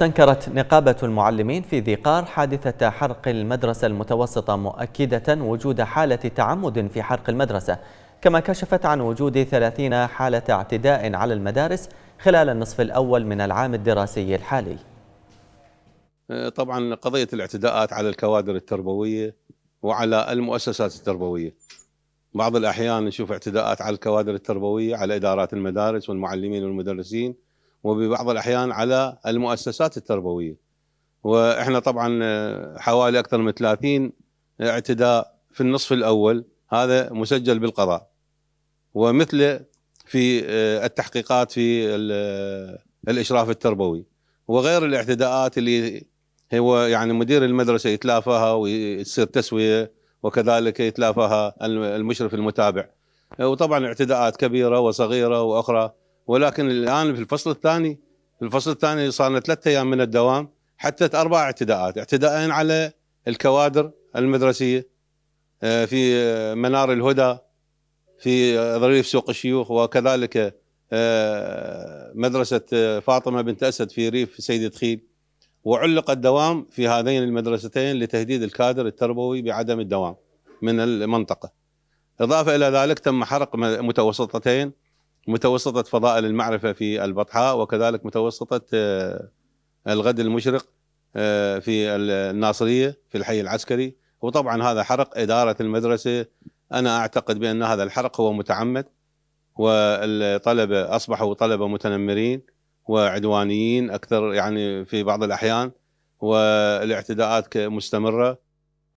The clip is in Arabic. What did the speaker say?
استنكرت نقابة المعلمين في ذي قار حادثة حرق المدرسة المتوسطة مؤكدة وجود حالة تعمد في حرق المدرسة كما كشفت عن وجود 30 حالة اعتداء على المدارس خلال النصف الأول من العام الدراسي الحالي أه، طبعا قضية الاعتداءات على الكوادر التربوية وعلى المؤسسات التربوية بعض الأحيان نشوف اعتداءات على الكوادر التربوية على إدارات المدارس والمعلمين والمدرسين وببعض الأحيان على المؤسسات التربوية وإحنا طبعا آه، حوالي أكثر من 30 اعتداء في النصف الأول هذا مسجل بالقضاء ومثله في آه، التحقيقات في آه، الإشراف التربوي وغير الاعتداءات اللي هو يعني مدير المدرسة يتلافاها ويصير تسوية وكذلك يتلافاها المشرف المتابع وطبعا اعتداءات كبيرة وصغيرة وأخرى ولكن الان في الفصل الثاني في الفصل الثاني صار لنا ثلاثة ايام من الدوام حتى اربع اعتداءات اعتداءين على الكوادر المدرسيه آه، في آه، منار الهدى في آه، ظريف سوق الشيوخ وكذلك مدرسه فاطمه بنت اسد في ريف سيد تخيل وعلق الدوام في هذين المدرستين لتهديد الكادر التربوي بعدم الدوام من المنطقه اضافه الى ذلك تم حرق متوسطتين متوسطة فضائل المعرفة في البطحاء وكذلك متوسطة آه، الغد المشرق آه، في الناصرية في الحي العسكري وطبعا هذا حرق إدارة المدرسة أنا أعتقد بأن هذا الحرق هو متعمد والطلبة أصبحوا طلبة متنمرين وعدوانيين أكثر يعني في بعض الأحيان والاعتداءات مستمرة